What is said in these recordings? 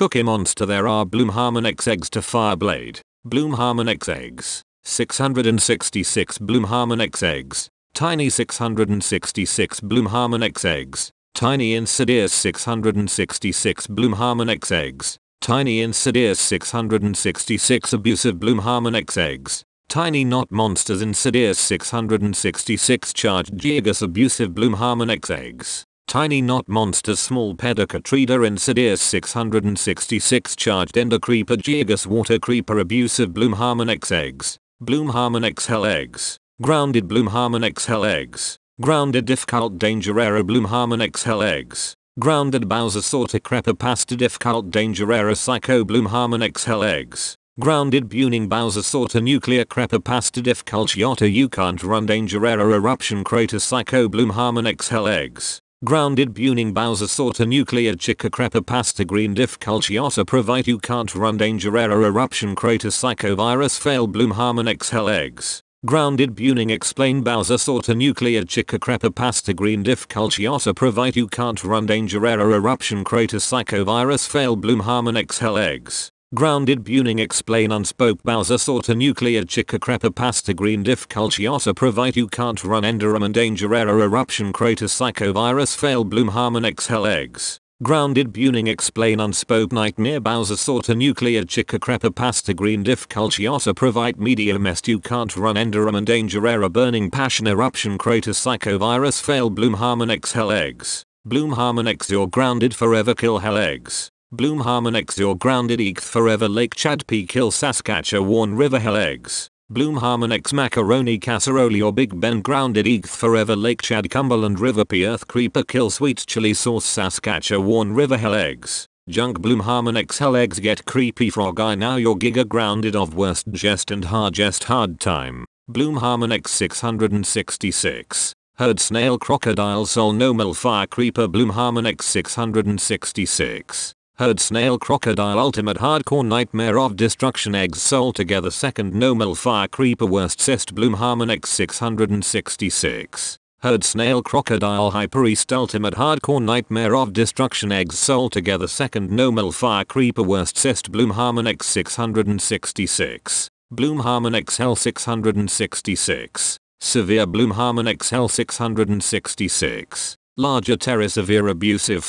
Cookie Monster There are Bloomharmon X eggs to Fireblade. Bloomharmon X eggs. 666 Bloomharmon X eggs. Tiny 666 Bloomharmon X eggs. Tiny Insidious 666 Bloomharmon X eggs. Tiny Insidious 666 Abusive Bloomharmon X eggs. Tiny Not Monsters Insidious 666 Charged Gigas Abusive Bloomharmon X eggs. Tiny knot monster small pedicatrida insidious 666 charged endocreeper gigas water creeper abusive bloom harmonix eggs. Bloom harmonix hell eggs. Grounded bloom harmonix hell eggs. Grounded difficult danger era bloom harmonix hell eggs. Grounded Bowser sorta crepper pasta difficult danger era psycho bloom harmonix hell eggs. Grounded Buning Bowser sorta nuclear crepper pasta difficult yotta you can't run danger era eruption crater psycho bloom harmonix hell eggs. Grounded Buning Bowser Sorta Nuclear Chicka Crapper Pasta Green Diff Provide You Can't Run Danger Error Eruption Crater Psychovirus Fail Bloom Harmon Exhale Eggs Grounded Buning Explain Bowser Sorta Nuclear Chicka Crapper Pasta Green Diff Provide You Can't Run Danger Error Eruption Crater Psychovirus Fail Bloom Harmon Exhale Eggs Grounded Buning explain unspoke Bowser sort a nuclear chicka crepa pasta green diff cultiota provide you can't run enderum and danger error eruption crater psychovirus fail bloom harmon exhale eggs. Grounded Buning explain unspoke nightmare Bowser sort a nuclear chicka crepa pasta green diff cultiota provide media mest you can't run enderum and danger error burning passion eruption crater psychovirus fail bloom harmon exhale eggs. Bloom harmon X your grounded forever kill hell eggs. Bloom Harmonix your grounded eath forever lake Chad P kill Saskatchewan river hell eggs. Bloom Harmonix macaroni casserole your Big Ben grounded eath forever lake Chad Cumberland river P earth creeper kill sweet chili sauce Saskatchewan river hell eggs. Junk Bloom Harmonix hell eggs get creepy frog I now your giga grounded of worst jest and hard jest hard time. Bloom Harmonix 666. Herd snail crocodile soul no fire creeper Bloom Harmonix 666. Herd Snail Crocodile Ultimate Hardcore Nightmare of Destruction Eggs Soul Together Second Normal Fire Creeper Worst cyst Bloom Harmon X 666 Herd Snail Crocodile Hyper East Ultimate Hardcore Nightmare of Destruction Eggs Soul Together Second Normal Fire Creeper Worst cyst Bloom Harmon X 666 Bloom Harmon XL 666 Severe Bloom Harmon XL 666 Larger Terracivir abusive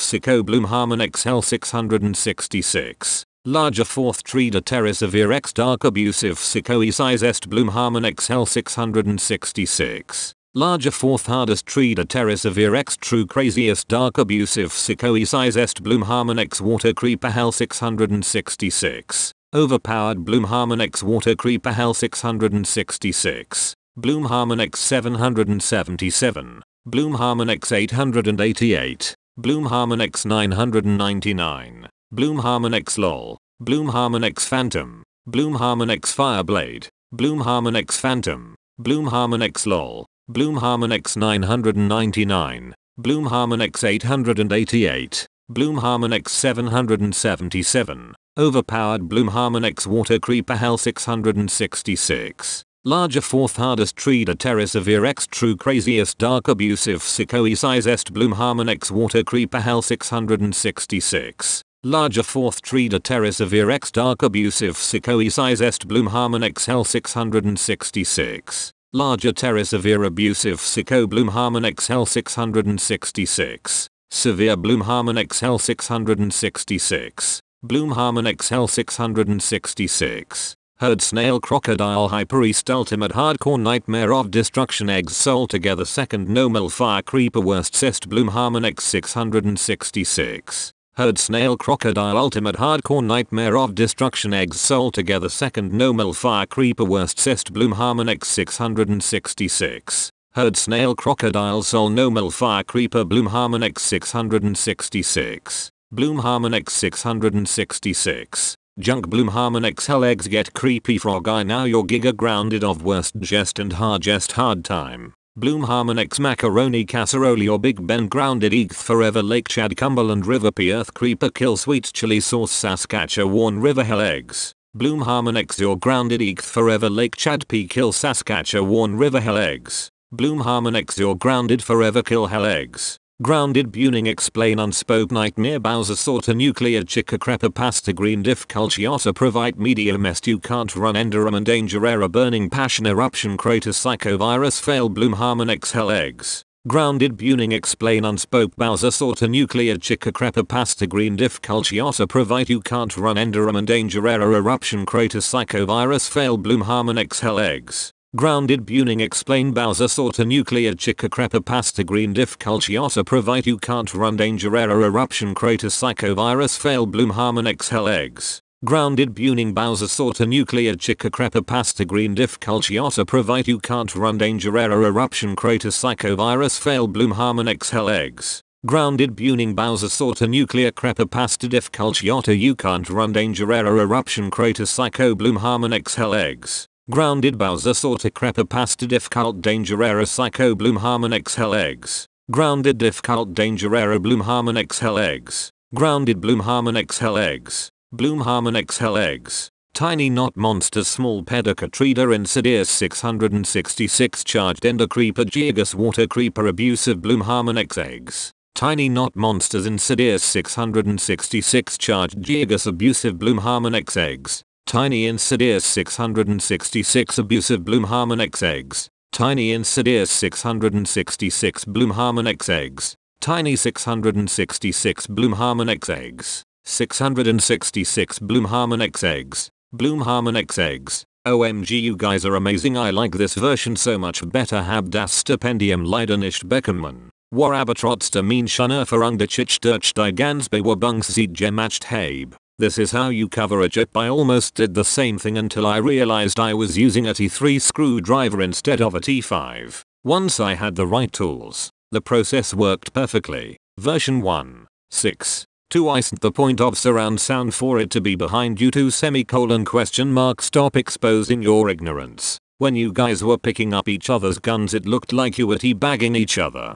bloom, harmonix, XL 666. Larger 4th Treater Terracivir X Dark Abusive e, Size Est Bloom harmonix, XL 666. Larger 4th Hardest Treater Terracivir X True Craziest Dark Abusive e, Size Est Bloom harmonix, X Water Creeper Hell 666. Overpowered Bloom harmonix, X Water Creeper Hell 666. Bloom harmonix, X 777. Bloom Harmon X888, Bloom Harmon X999, Bloom Harmon X LOL, Bloom Harmon X Phantom, Bloom Harmon X Fireblade, Bloom Harmon X Phantom, Bloom Harmon X LOL, Bloom Harmon X999, Bloom Harmon X888, Bloom Harmon X777, Overpowered Bloom Harmon X Water Creeper Hell 666. Larger fourth hardest tree to terrace severe X true craziest dark abusive sicoe size est bloom x water creeper hell 666. Larger fourth tree to terrace severe X dark abusive sicoe size est bloom harmonex hell 666. Larger terrace severe abusive sicoe bloom harmonex hell 666. Severe bloom harmonex hell 666. Bloom harmonex hell 666. Herd Snail Crocodile Hyper Ultimate Hardcore Nightmare of Destruction Eggs Soul Together Second Normal Fire Creeper Worst Cest Bloom harmonix 666 Herd Snail Crocodile Ultimate Hardcore Nightmare of Destruction Eggs Soul Together Second Normal Fire Creeper Worst Cest Bloom harmonix 666 Herd Snail Crocodile Soul Normal Fire Creeper Bloom harmonix 666 Bloom harmonix 666 Junk Bloom Harmon XL eggs get creepy frog I now your giga grounded of worst jest and hard jest hard time. Bloom X macaroni casserole or Big Ben grounded eek forever Lake Chad Cumberland River P Earth Creeper kill sweet chili sauce Saskatchewan River hell eggs. Bloom X your grounded eek forever Lake Chad P kill Saskatchewan River hell eggs. Bloom X your grounded forever kill hell eggs. Grounded Buning explain unspoke nightmare Bowser sort a nuclear chica crepa pasta green diff cultiosa provide media mest you can't run enderum and danger era burning passion eruption crater psycho virus fail bloom harmon exhale eggs. Grounded Buning explain unspoke Bowser sort a nuclear chica crepa pasta green diff cultiosa provide you can't run enderum and danger era eruption crater psycho virus fail bloom harmon exhale eggs. Grounded Buning explain Bowser sorta nuclear chica crapper pasta green diff cultiosa provide you can't run danger error eruption crater psychovirus fail bloom harmon exhale eggs. Grounded Buning Bowser sorta nuclear chica crapper pasta green diff cultiosa provide you can't run danger error eruption crater psychovirus fail bloom harmon exhale eggs. Grounded Buning Bowser sorta nuclear crapper pasta diff cultiota you can't run danger error eruption crater psycho bloom harmon exhale eggs. Grounded Bowser Sorta Crapper Pasta Difficult Danger Error Psycho Bloom Harmon Exhale Eggs. Grounded Difficult Danger Error Bloom Harmon Exhale Eggs. Grounded Bloom Harmon Exhale Eggs. Bloom Harmon Exhale Eggs. Tiny Knot Monster Small Pedicatrida Insidious 666 Charged Ender Creeper Gigas Water Creeper Abusive Bloom Harmon X Eggs. Tiny Knot Monsters Insidious 666 Charged Gigas Abusive Bloom Harmon X Eggs. Tiny Insidious 666 Abusive Bloom Harmonix Eggs. Tiny Insidious 666 Bloom Harmonix Eggs. Tiny 666 Bloom Harmonix Eggs. 666 Bloom Harmonix Eggs. Bloom Harmonix Eggs. OMG you guys are amazing I like this version so much better Hab das Stipendium Leidenisch ist Beckermann. War aber trotzdem min Schöner Verung der die Gansbe Wabungsieht habe. This is how you cover a chip. I almost did the same thing until I realized I was using a T3 screwdriver instead of a T5. Once I had the right tools, the process worked perfectly. Version 1. 6. 2 I sent the point of surround sound for it to be behind you 2 semicolon question mark stop exposing your ignorance. When you guys were picking up each other's guns it looked like you were teabagging each other.